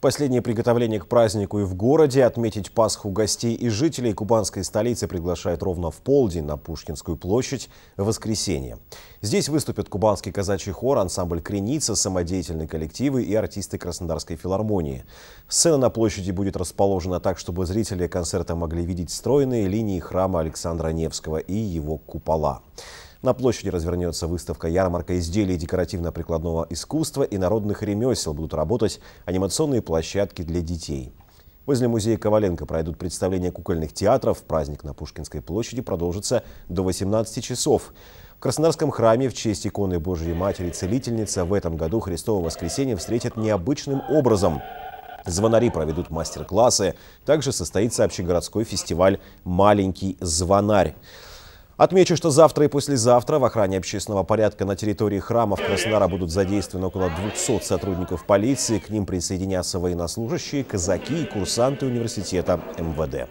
Последнее приготовление к празднику и в городе. Отметить Пасху гостей и жителей кубанской столицы приглашают ровно в полдень на Пушкинскую площадь в воскресенье. Здесь выступят кубанский казачий хор, ансамбль «Креница», самодеятельные коллективы и артисты Краснодарской филармонии. Сцена на площади будет расположена так, чтобы зрители концерта могли видеть стройные линии храма Александра Невского и его купола. На площади развернется выставка-ярмарка изделий декоративно-прикладного искусства и народных ремесел. Будут работать анимационные площадки для детей. Возле музея Коваленко пройдут представления кукольных театров. Праздник на Пушкинской площади продолжится до 18 часов. В Краснодарском храме в честь иконы Божьей Матери-Целительница в этом году Христово воскресенье встретят необычным образом. Звонари проведут мастер-классы. Также состоится общегородской фестиваль «Маленький звонарь». Отмечу, что завтра и послезавтра в охране общественного порядка на территории храмов Краснодара будут задействованы около 200 сотрудников полиции. К ним присоединятся военнослужащие, казаки и курсанты университета МВД.